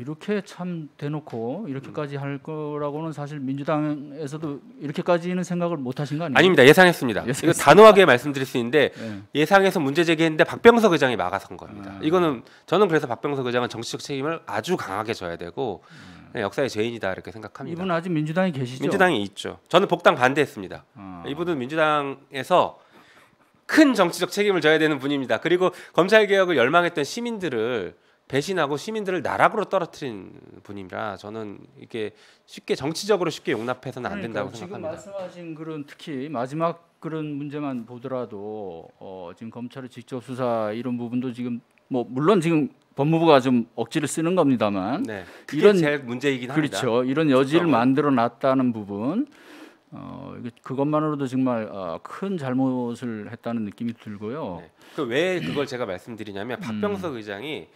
이렇게 참 대놓고 이렇게까지 할 거라고는 사실 민주당에서도 이렇게까지는 생각을 못 하신 거 아니에요? 아닙니다. 예상했습니다. 이거 단호하게 말씀드릴 수 있는데 네. 예상해서 문제 제기했는데 박병석 의장이 막아선 겁니다. 아, 이거는 저는 그래서 박병석 의장은 정치적 책임을 아주 강하게 져야 되고 네, 네 역사의 죄인이다 이렇게 생각합니다. 이분 아직 민주당에 계시죠? 민주당에 있죠. 저는 복당 반대했습니다. 아. 이분은 민주당에서 큰 정치적 책임을 져야 되는 분입니다. 그리고 검찰 개혁을 열망했던 시민들을 배신하고 시민들을 나락으로 떨어뜨린 분이라 저는 이게 쉽게 정치적으로 쉽게 용납해서는 안 된다고 그러니까, 생각합니다. 지금 말씀하신 그런 특히 마지막 그런 문제만 보더라도 어, 지금 검찰의 직접 수사 이런 부분도 지금 뭐 물론 지금 법무부가 좀 억지를 쓰는 겁니다만 네, 이런 문제이긴 합니다. 그렇죠. 이런 여지를 만들어 놨다는 부분 어, 그것만으로도 정말 아, 큰 잘못을 했다는 느낌이 들고요. 네. 그왜 그걸 제가 말씀드리냐면 음. 박병석 음. 의장이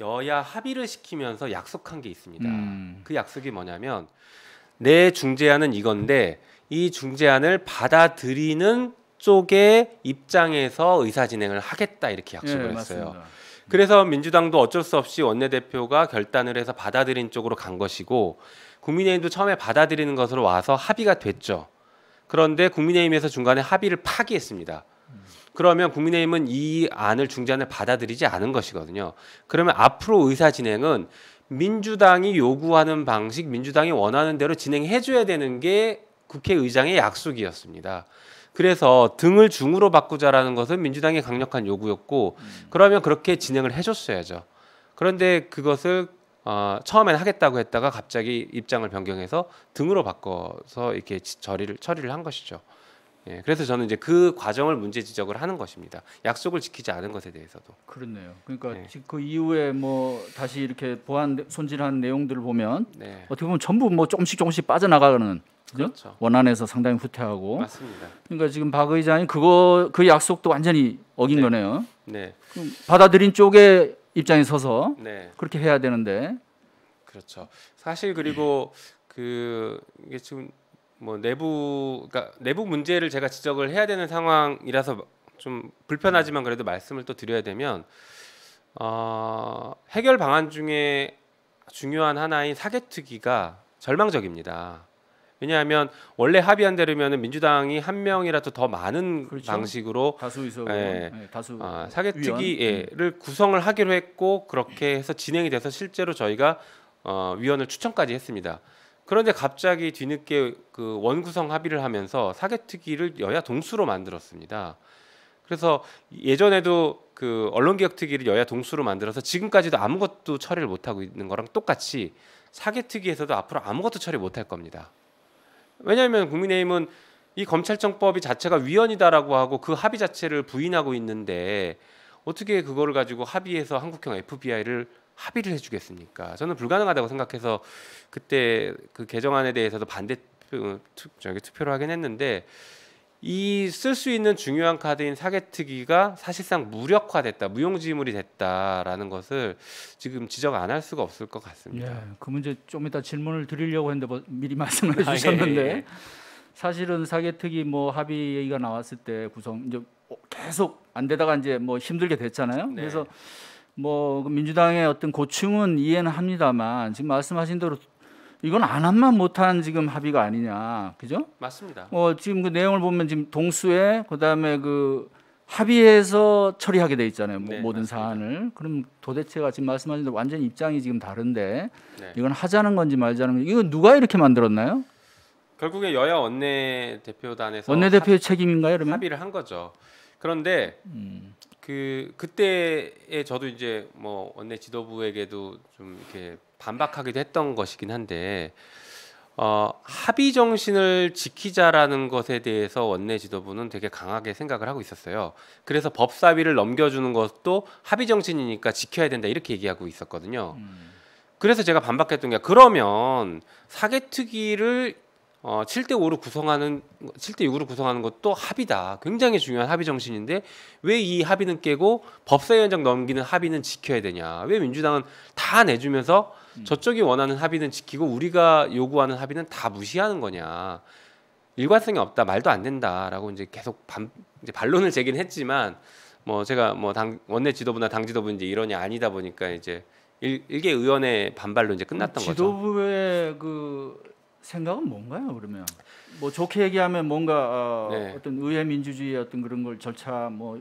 여야 합의를 시키면서 약속한 게 있습니다. 음. 그 약속이 뭐냐면 내 중재안은 이건데 이 중재안을 받아들이는 쪽의 입장에서 의사 진행을 하겠다 이렇게 약속을 예, 했어요. 맞습니다. 그래서 민주당도 어쩔 수 없이 원내대표가 결단을 해서 받아들인 쪽으로 간 것이고 국민의힘도 처음에 받아들이는 것으로 와서 합의가 됐죠. 그런데 국민의힘에서 중간에 합의를 파기했습니다. 그러면 국민의힘은 이 안을 중재안을 받아들이지 않은 것이거든요. 그러면 앞으로 의사 진행은 민주당이 요구하는 방식, 민주당이 원하는 대로 진행해 줘야 되는 게 국회의장의 약속이었습니다. 그래서 등을 중으로 바꾸자라는 것은 민주당의 강력한 요구였고 그러면 그렇게 진행을 해줬어야죠. 그런데 그것을 어, 처음엔 하겠다고 했다가 갑자기 입장을 변경해서 등으로 바꿔서 이렇게 처리를 처리를 한 것이죠. 예, 그래서 저는 이제 그 과정을 문제 지적을 하는 것입니다. 약속을 지키지 않은 것에 대해서도. 그렇네요. 그러니까 네. 그 이후에 뭐 다시 이렇게 보안 손질한 내용들을 보면 네. 어떻게 보면 전부 뭐 조금씩 조금씩 빠져나가는 그죠? 그렇죠. 원안에서 상당히 후퇴하고. 맞습니다. 그러니까 지금 박 의장이 그거 그 약속도 완전히 어긴 네. 거네요. 네. 받아들인 쪽의 입장에 서서 네. 그렇게 해야 되는데. 그렇죠. 사실 그리고 그 이게 지금 뭐 내부 그러니까 내부 문제를 제가 지적을 해야 되는 상황이라서 좀 불편하지만 그래도 말씀을 또 드려야 되면 어, 해결 방안 중에 중요한 하나인 사개특위가 절망적입니다. 왜냐하면 원래 합의한 대로면은 민주당이 한 명이라도 더 많은 그렇죠. 방식으로 다수 의석 예, 네, 다수 아, 사개특위를 구성을 하기로 했고 그렇게 해서 진행이 돼서 실제로 저희가 어, 위원을 추천까지 했습니다. 그런데 갑자기 뒤늦게 그 원구성 합의를 하면서 사개특위를 여야 동수로 만들었습니다. 그래서 예전에도 그 언론개혁특위를 여야 동수로 만들어서 지금까지도 아무것도 처리를 못하고 있는 거랑 똑같이 사개특위에서도 앞으로 아무것도 처리 못할 겁니다. 왜냐하면 국민의힘은 이 검찰청법이 자체가 위헌이다라고 하고 그 합의 자체를 부인하고 있는데 어떻게 그거를 가지고 합의해서 한국형 FBI를 합의를 해주겠습니까? 저는 불가능하다고 생각해서 그때 그 개정안에 대해서도 반대 투표, 투표를 하긴 했는데 이 쓸 수 있는 중요한 카드인 사개특위가 사실상 무력화됐다, 무용지물이 됐다라는 것을 지금 지적 안 할 수가 없을 것 같습니다. 예, 그 문제 좀 이따 질문을 드리려고 했는데 뭐 미리 말씀을 아, 예, 해주셨는데 아, 예, 예. 사실은 사개특위 뭐 합의 얘기가 나왔을 때 구성 이제 어, 계속 안 되다가 이제 뭐 힘들게 됐잖아요. 네. 그래서 뭐 그 민주당의 어떤 고충은 이해는 합니다만 지금 말씀하신 대로 이건 안 한 만 못한 지금 합의가 아니냐, 그죠? 맞습니다. 어 지금 그 내용을 보면 지금 동수에 그다음에 그 합의해서 처리하게 돼 있잖아요. 네, 모든 맞습니다. 사안을. 그럼 도대체가 지금 말씀하신 대로 완전 입장이 지금 다른데 네. 이건 하자는 건지 말자는 건지 이거 누가 이렇게 만들었나요? 결국에 여야 원내 대표단에서 원내 대표의 책임인가요, 그러면? 합의를 한 거죠. 그런데 음. 그 그때에 저도 이제 뭐 원내 지도부에게도 좀 이렇게 반박하기도 했던 것이긴 한데 어, 합의 정신을 지키자라는 것에 대해서 원내 지도부는 되게 강하게 생각을 하고 있었어요. 그래서 법사위를 넘겨주는 것도 합의 정신이니까 지켜야 된다 이렇게 얘기하고 있었거든요. 음. 그래서 제가 반박했던 게 그러면 사개특위를 어, 7대 5로 구성하는 7대 6으로 구성하는 것도 합의다. 굉장히 중요한 합의 정신인데 왜 이 합의는 깨고 법사위원장 넘기는 합의는 지켜야 되냐? 왜 민주당은 다 내주면서 음. 저쪽이 원하는 합의는 지키고 우리가 요구하는 합의는 다 무시하는 거냐? 일관성이 없다. 말도 안 된다라고 이제 계속 반, 이제 반론을 제기는 했지만 뭐 제가 뭐 당 원내 지도부나 당 지도부 이제 이런이 아니다 보니까 이제 일, 일개 의원의 반발로 이제 끝났던 지도부의 그 거죠. 지도부의 그 생각은 뭔가요 그러면 뭐 좋게 얘기하면 뭔가 어, 네. 떤 의회 민주주의 어떤 그런 걸 절차 뭐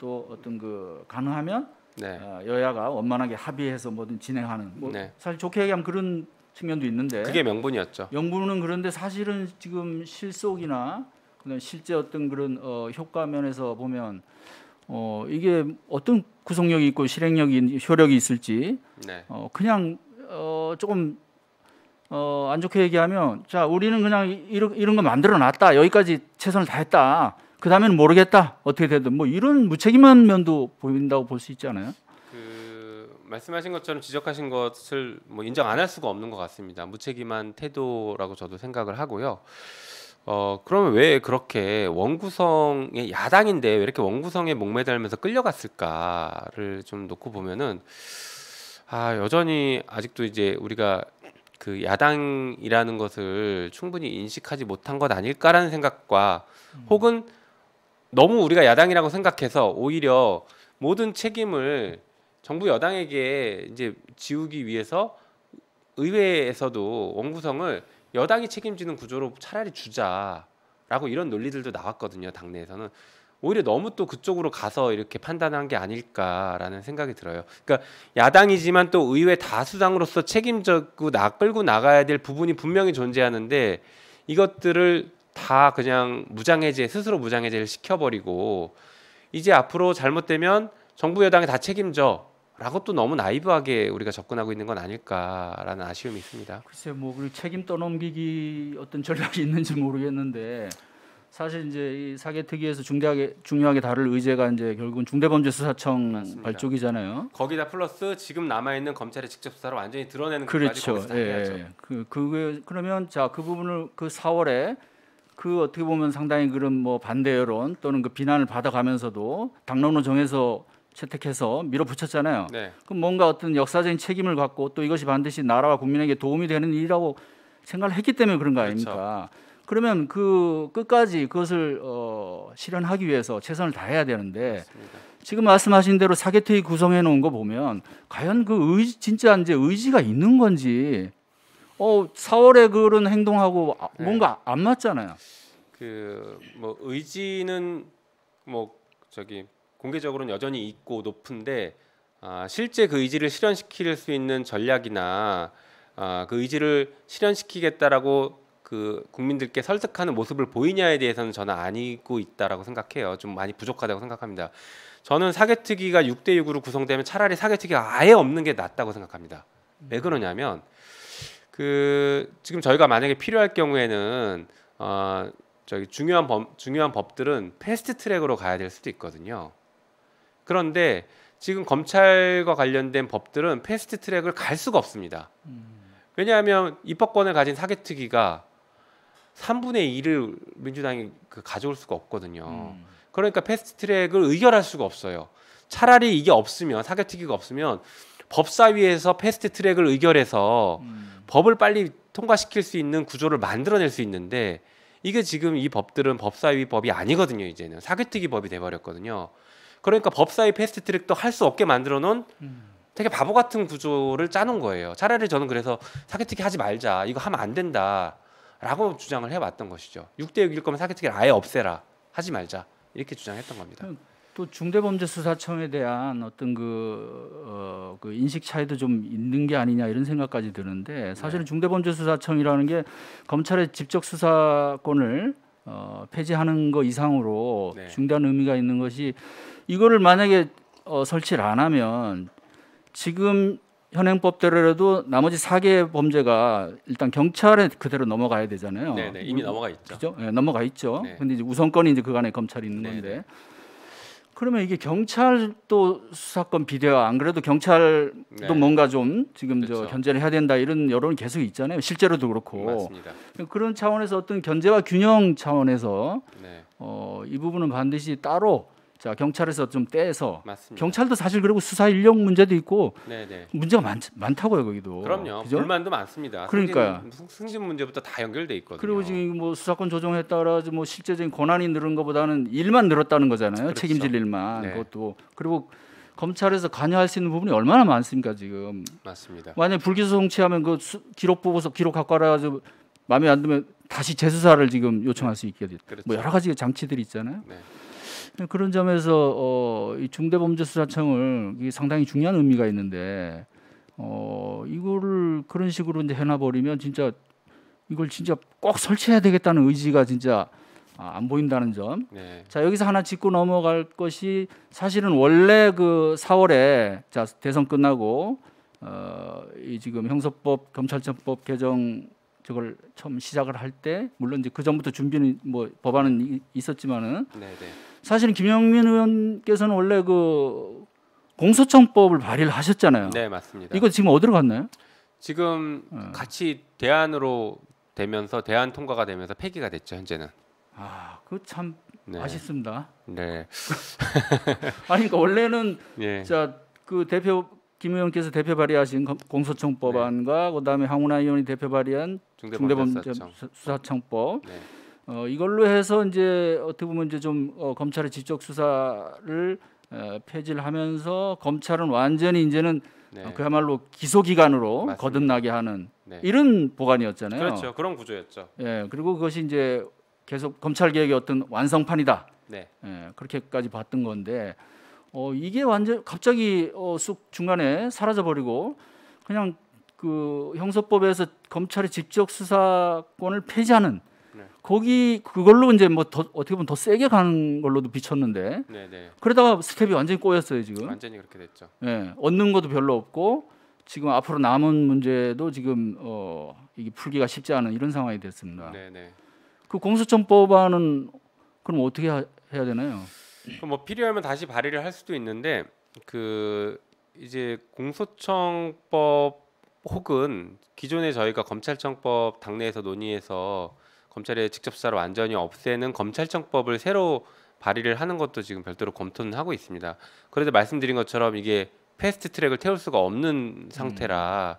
또 어떤 그 가능하면 네. 어, 여야가 원만하게 합의해서 뭐든 진행하는 뭐 네. 사실 좋게 얘기하면 그런 측면도 있는데 그게 명분이었죠. 명분은 그런데 사실은 지금 실속이나 그다 실제 어떤 그런 어, 효과 면에서 보면 어, 이게 어떤 구속력이 있고 실행력이 효력이 있을지 네. 어, 그냥 어, 조금 어, 안 좋게 얘기하면 자 우리는 그냥 이런 이런 거 만들어 놨다 여기까지 최선을 다했다 그 다음에는 모르겠다 어떻게 되든 뭐 이런 무책임한 면도 보인다고 볼 수 있잖아요. 그 말씀하신 것처럼 지적하신 것을 뭐 인정 안 할 수가 없는 것 같습니다. 무책임한 태도라고 저도 생각을 하고요. 어 그러면 왜 그렇게 원구성의 야당인데 왜 이렇게 원구성에 목매달면서 끌려갔을까를 좀 놓고 보면은 아 여전히 아직도 이제 우리가 그 야당이라는 것을 충분히 인식하지 못한 것 아닐까라는 생각과 음. 혹은 너무 우리가 야당이라고 생각해서 오히려 모든 책임을 정부 여당에게 이제 지우기 위해서 의회에서도 원구성을 여당이 책임지는 구조로 차라리 주자라고 이런 논리들도 나왔거든요 당내에서는 오히려 너무 또 그쪽으로 가서 이렇게 판단한 게 아닐까라는 생각이 들어요. 그러니까 야당이지만 또 의회 다수당으로서 책임져고 나 끌고 나가야 될 부분이 분명히 존재하는데 이것들을 다 그냥 무장해제 스스로 무장해제를 시켜버리고 이제 앞으로 잘못되면 정부 여당이 다 책임져 라고 또 너무 나이브하게 우리가 접근하고 있는 건 아닐까라는 아쉬움이 있습니다. 글쎄 뭐 책임 떠넘기기 어떤 전략이 있는지 모르겠는데 사실 이제 이사계 특위에서 중대하게 중요하게 다룰 의제가 이제 결국은 중대범죄수사청 맞습니다. 발족이잖아요. 거기다 플러스 지금 남아 있는 검찰의 직접 수사를 완전히 드러내는 그렇죠. 것까지 거기서 예, 예, 그 그게 그러면 자 그 부분을 그 4월에 그 어떻게 보면 상당히 그런 뭐 반대 여론 또는 그 비난을 받아가면서도 당론을 정해서 채택해서 밀어붙였잖아요. 네. 그럼 뭔가 어떤 역사적인 책임을 갖고 또 이것이 반드시 나라와 국민에게 도움이 되는 일이라고 생각을 했기 때문에 그런 거 그렇죠. 아닙니까? 그렇죠. 그러면 그 끝까지 그것을 어, 실현하기 위해서 최선을 다해야 되는데 맞습니다. 지금 말씀하신 대로 사개특위 구성해 놓은 거 보면 과연 그 의지, 진짜 이제 의지가 있는 건지 어 4월에 그런 행동하고 아, 네. 뭔가 안 맞잖아요. 그 뭐 의지는 뭐 저기 공개적으로는 여전히 있고 높은데 아, 실제 그 의지를 실현시킬 수 있는 전략이나 아, 그 의지를 실현시키겠다라고 그 국민들께 설득하는 모습을 보이냐에 대해서는 저는 아니고 있다라고 생각해요. 좀 많이 부족하다고 생각합니다. 저는 사개특위가 6대 6으로 구성되면 차라리 사개특위가 아예 없는 게 낫다고 생각합니다. 왜 음. 그러냐면 그 지금 저희가 만약에 필요할 경우에는 어 저기 중요한 법 중요한 법들은 패스트 트랙으로 가야 될 수도 있거든요. 그런데 지금 검찰과 관련된 법들은 패스트 트랙을 갈 수가 없습니다. 음. 왜냐하면 입법권을 가진 사개특위가 3분의 1을 민주당이 그 가져올 수가 없거든요. 음. 그러니까 패스트트랙을 의결할 수가 없어요. 차라리 이게 없으면 사개특위가 없으면 법사위에서 패스트트랙을 의결해서 음. 법을 빨리 통과시킬 수 있는 구조를 만들어낼 수 있는데 이게 지금 이 법들은 법사위 법이 아니거든요. 이제는 사개특위 법이 돼버렸거든요. 그러니까 법사위 패스트트랙도 할 수 없게 만들어 놓은 음. 되게 바보 같은 구조를 짜놓은 거예요. 차라리 저는 그래서 사개특위 하지 말자. 이거 하면 안 된다. 라고 주장을 해왔던 것이죠. 6대 6일 거면 사기특위를 아예 없애라. 하지 말자. 이렇게 주장했던 겁니다. 또 중대범죄수사청에 대한 어떤 그, 어, 그 인식 차이도 좀 있는 게 아니냐 이런 생각까지 드는데 사실은 네. 중대범죄수사청이라는 게 검찰의 직접 수사권을 어, 폐지하는 거 이상으로 네. 중대한 의미가 있는 것이 이거를 만약에 어, 설치를 안 하면 지금 현행법대로라도 나머지 4개 범죄가 일단 경찰에 그대로 넘어가야 되잖아요. 네, 네, 이미 넘어가 있죠. 그죠? 네, 넘어가 있죠. 네. 근데 이제 우선권이 이제 그간에 검찰이 있는 네네. 건데. 네. 그러면 이게 경찰도 수사권 비대화 안 그래도 경찰도 네. 뭔가 좀 지금 그렇죠. 저 견제를 해야 된다 이런 여론이 계속 있잖아요. 실제로도 그렇고. 맞습니다. 그런 차원에서 어떤 견제와 균형 차원에서 네. 어, 이 부분은 반드시 따로 자 경찰에서 좀 떼서 맞습니다. 경찰도 사실 그리고 수사 인력 문제도 있고 네네. 문제가 많, 많다고요 거기도 그럼요 그죠? 불만도 많습니다 그러니까 승진, 승진, 문제부터 다 연결돼 있거든요 그리고 지금 뭐 수사권 조정에 따라 뭐 실제적인 권한이 늘은 것보다는 일만 늘었다는 거잖아요 그렇죠. 책임질 일만 네. 그것도 그리고 검찰에서 관여할 수 있는 부분이 얼마나 많습니까 지금 맞습니다 만약 불기소 송치하면 그 수, 기록 보고서 기록 갖고 와가지고 마음에 안 들면 다시 재수사를 지금 요청할 수 있게 됐다 네. 그렇죠. 뭐 여러 가지 장치들이 있잖아요. 네. 그런 점에서 어, 이 중대범죄수사청을 상당히 중요한 의미가 있는데 어, 이거를 그런 식으로 이제 해놔버리면 진짜 이걸 진짜 꼭 설치해야 되겠다는 의지가 진짜 아, 안 보인다는 점. 네. 자 여기서 하나 짚고 넘어갈 것이 사실은 원래 그 4월에 자 대선 끝나고 어, 이 지금 형사법 검찰청법 개정 저걸 처음 시작을 할 때 물론 이제 그 전부터 준비는 뭐 법안은 있었지만은 네네. 네. 사실은 김영민 의원께서는 원래 그 공소청법을 발의를 하셨잖아요. 네, 맞습니다. 이거 지금 어디로 갔나요? 지금 네. 같이 대안으로 되면서 대안 통과가 되면서 폐기가 됐죠, 현재는. 아, 그참 네. 아쉽습니다. 네. 아니 까 그러니까 원래는 네. 예. 자그 대표 김 의원께서 대표 발의하신 공소청 법안과 네. 그다음에 황운하 의원이 대표 발의한 중대범죄수사청법 중대범죄 네. 어, 이걸로 해서 이제 어떻게 보면 이제 좀 어, 검찰의 지적 수사를 어, 폐지를 하면서 검찰은 완전히 이제는 어, 네. 어, 그야말로 기소 기간으로 거듭나게 하는 네. 이런 보관이었잖아요. 그렇죠. 그런 구조였죠. 예. 그리고 그것이 이제 계속 검찰 개혁의 어떤 완성판이다. 네. 예, 그렇게까지 봤던 건데 어, 이게 완전 갑자기 어, 쑥 중간에 사라져 버리고 그냥 그 형사법에서 검찰의 직접 수사권을 폐지하는 거기 그걸로 이제 뭐 더, 어떻게 보면 더 세게 가는 걸로도 비쳤는데 네네. 네. 그러다가 스텝이 완전히 꼬였어요 지금 완전히 그렇게 됐죠. 예, 얻는 것도 별로 없고 지금 앞으로 남은 문제도 지금 어, 이게 풀기가 쉽지 않은 이런 상황이 됐습니다. 네네. 네. 그 공수처 법안은 그럼 어떻게 하, 해야 되나요? 그럼 뭐 필요하면 다시 발의를 할 수도 있는데 그 이제 공소청법 혹은 기존에 저희가 검찰청법 당내에서 논의해서 검찰의 직접 수사를 완전히 없애는 검찰청법을 새로 발의를 하는 것도 지금 별도로 검토는 하고 있습니다. 그런데 말씀드린 것처럼 이게 패스트 트랙을 태울 수가 없는 상태라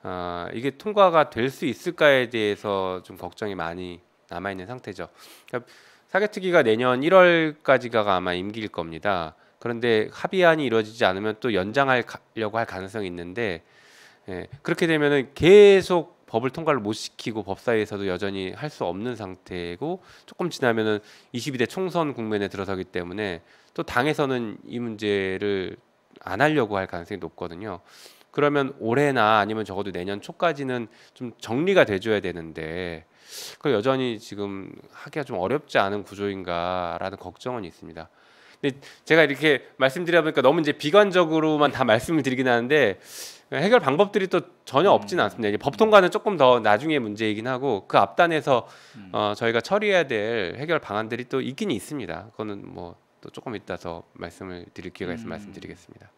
음. 어, 이게 통과가 될 수 있을까에 대해서 좀 걱정이 많이 남아 있는 상태죠. 그러니까 사개특위가 내년 1월까지가 아마 임기일 겁니다. 그런데 합의안이 이루어지지 않으면 또 연장하려고 할 가능성이 있는데 예, 그렇게 되면은 계속 법을 통과를 못 시키고 법사위에서도 여전히 할 수 없는 상태고 조금 지나면은 22대 총선 국면에 들어서기 때문에 또 당에서는 이 문제를 안 하려고 할 가능성이 높거든요. 그러면 올해나 아니면 적어도 내년 초까지는 좀 정리가 돼줘야 되는데 그 여전히 지금 하기가 좀 어렵지 않은 구조인가라는 걱정은 있습니다. 근데 제가 이렇게 말씀드려 보니까 너무 이제 비관적으로만 다 말씀을 드리긴 하는데 그러니까 해결 방법들이 또 전혀 음. 없지는 않습니다. 이게 법통과는 조금 더 나중에 문제이긴 하고 그 앞단에서 음. 어, 저희가 처리해야 될 해결 방안들이 또 있긴 있습니다. 그거는 뭐 또 조금 이따서 말씀을 드릴 기회가 있으면 음. 말씀드리겠습니다.